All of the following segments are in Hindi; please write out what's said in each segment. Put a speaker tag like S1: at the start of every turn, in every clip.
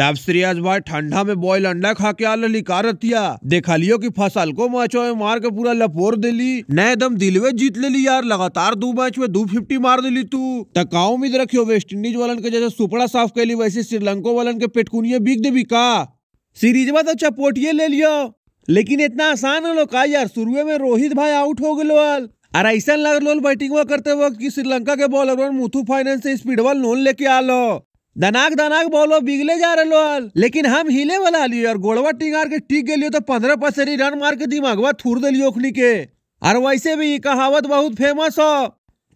S1: तब आज भाई ठंडा में बॉयल अंडा खा के आल लिकारत या देखा लियो की फसल को मैचों में मार के पूरा लपोर दे ली एकदम दिलवे जीत ले ली यार लगातार दो मैच में दो फिफ्टी मार दिली तू तका उम्मीद रखियो वेस्ट इंडीज वालन के जैसे सुपड़ा साफ कर ली वैसे श्रीलंको वालन के पेटकुनिया दे देवी का सीरीज में तो चपोटिये ले लियो लेकिन इतना आसान हलो का यार शुरू में रोहित भाई आउट हो गए और ऐसा लग रोल बैटिंग करते वक्त कि श्रीलंका के बॉलर मुथू फाइनेंस से वाल लोन लेके आ लो दनाक दनाक बॉलो बिगले जा रहे लोल लेकिन हम हिले वाला लियो और गोड़वा टिंगार के टिक गए तो पंद्रह परसेंट रन मार के दिमागवा थूर दिलियो ओखनी के और वैसे भी कहावत बहुत फेमस हो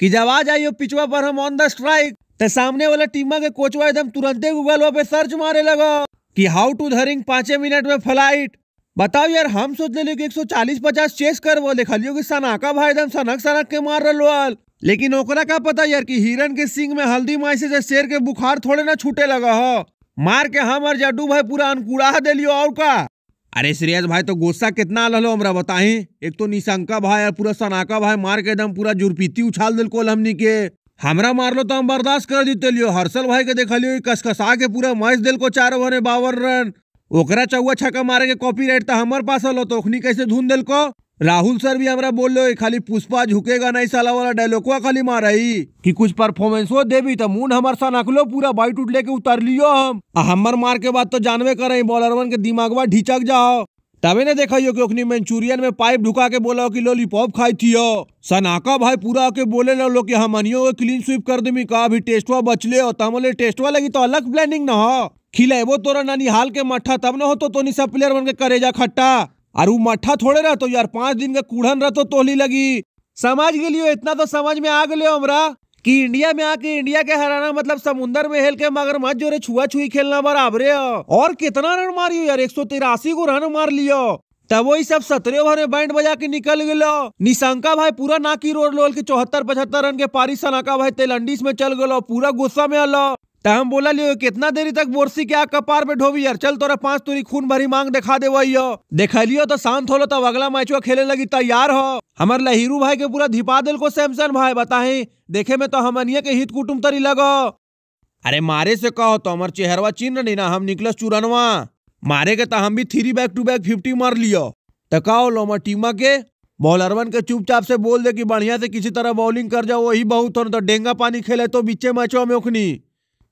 S1: कि जब आ जाइयो पिछवा पर हम ऑन द स्ट्राइक तो सामने वाला टीमा के कोचवा एकदम तुरंत गूगल पे सर्च मारे लगो कि हाउ टू धरिंग पांचे मिनट में फ्लाइट बताओ यार हम सोच ले लो कि एक सौ चालीस पचास चेस कर वो लिखा लियो कि सनाका भाई दम सनक सनक के मार रहा लोल लेकिन ओकरा का पता यार कि हिरन के सिंग में हल्दी माइसे से शेर के बुखार थोड़े ना छूटे लगा हो मार के हम और जाडू भाई पूरा अनकुड़ा दे लियो और का अरे श्रेयस भाई तो गुस्सा कितना ललो हमरा बताही एक तो निशंका भाई और पूरा सनाका भाई मार के एकदम पूरा जुरपीती उछाल दिल कोल हमनी के हमरा मार लो तो हम बर्दाश्त कर देते लियो हर्षल भाई के देख लियो कसकसा के पूरा मैच दिल को चारों भरे बावर रन ओकरा चौवा छक्का मारे के कॉपीराइट तो हमार पास हलो तो अखनी कैसे धुन दिल को राहुल सर भी हमारा बोल रहे खाली पुष्पा झुकेगा नहीं साला वाला डायलॉगवा खाली मार रही कि कुछ परफॉर्मेंसो भी तो मून हमारे हमार नकलो पूरा बाई टूट लेके उतार लियो हम हमार मार के बाद तो जानवे करे बॉलरवन के दिमागवा ढिचक जाओ तबे ने देखियो कि ओखनी मंचूरियन में पाइप ढुका के बोला कि लॉलीपॉप खाई थी सनाका भाई पूरा के बोले ना लो कि हम अनियो क्लीन स्वीप कर देमी का अभी टेस्टवा बचले और तमले टेस्टवा लगी तो अलग प्लानिंग ना हो खिलेबो तोरा हाल के मठा तब न हो तो तोनी सब प्लेयर बन के जा खट्टा और वो मठा थोड़े रह तो यार पांच दिन का कूढ़न रह तो तोली लगी समझ गए इतना तो समझ में आ गलियो हमरा कि इंडिया में आके इंडिया के हराना मतलब समुन्दर में हेल के मगर मत जोरे छुआ छुई खेलना बराबरे और कितना रन मारियो यार एक सौ तिरासी को रन मार लियो तब वही सब सत्रह ओवर में बैंड बजा के निकल गयो निशंका भाई पूरा नाकी रोड लोल के चौहत्तर पचहत्तर रन के पारी सनाका भाई तेलंडीस में चल गलो पूरा गुस्सा में अलो तो हम बोला लियो कितना देरी तक बोरसी के आग कपार पे ढोबी यार चल तोरा पांच तुरी खून भरी मांग दिखा दे वही देखा लियो तो शांत होलो तब अगला मैचवा खेले लगी तैयार हो हमार लहिरू भाई के पूरा धिपा दिल को सैमसन भाई बताहे देखे में तो हमनिया के हित कुटुम तरी लगो अरे मारे से कहो तो हमार चेहरवा चिन्ह नहीं ना हम निकल चुरनवा मारे के तो हम भी three back to back fifty मार लियो तो टकाओ लोमा टीमा के बॉलरवन के चुपचाप से बोल दे कि बढ़िया से किसी तरह बॉलिंग कर जाओ वही बहुत हो तो डेंगा पानी खेले तो बीचे मैचों में उखनी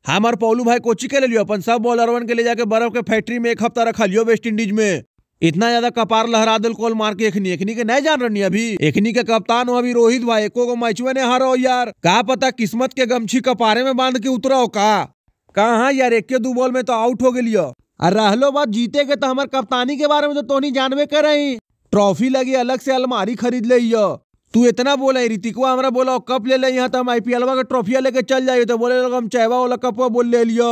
S1: हमार पोलू भाई कोची के ले लियो अपन सब बॉलरवन के ले जाके बर्फ के फैक्ट्री में एक हफ्ता रखा लियो वेस्ट इंडीज में इतना ज्यादा कपार लहरा दिल कॉल मार के एखनी एखनी के नहीं जान रही अभी एखनी के कप्तान हो अभी रोहित भाई एको को मैचुए ने हारो यार का पता किस्मत के गमछी कपारे में बांध के उतरो का कहा यार एक दू बॉल में तो आउट हो गलियो और रहलो बात जीते के तो हमारे कप्तानी के बारे में तो तोनी जानवे कर रही ट्रॉफी लगी अलग से अलमारी खरीद ले तू इतना बोला है ऋतिकवा हमारा बोला कप ले ले यहाँ तो हम आई पी के ट्रॉफिया लेके चल जाइए तो बोले हम चाहवा वाला कप बोल ले लियो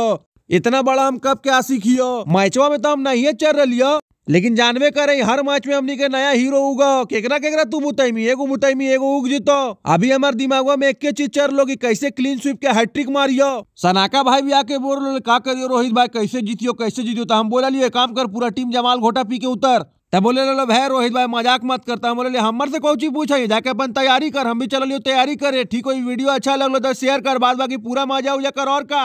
S1: इतना बड़ा हम कप क्या सीखियो मैचवा में तो हम नहीं है चल रही लेकिन जानवे कर करे हर मैच में हमने के नया हीरो उगा केकरा केकरा तू मुतैमी एगो मुतैमी एगो उग जीतो अभी हमारे दिमाग में एक चीज चल लो की कैसे क्लीन स्वीप के हैट्रिक मारियो सनाका भाई भी आके बोल रहे का करियो रोहित भाई कैसे जीतियो कैसे जीतियो तो हम बोला लियो काम कर पूरा टीम जमाल घोटा पी के उतर तब बोले लो भाई रोहित भाई मजाक मत करता हम बोले हमर से कोची पूछे जाके अपन तैयारी कर हम भी चल तैयारी करे ठीक हो वीडियो अच्छा लगलो तो शेयर कर बाद बाकी पूरा मजा उजा कर और का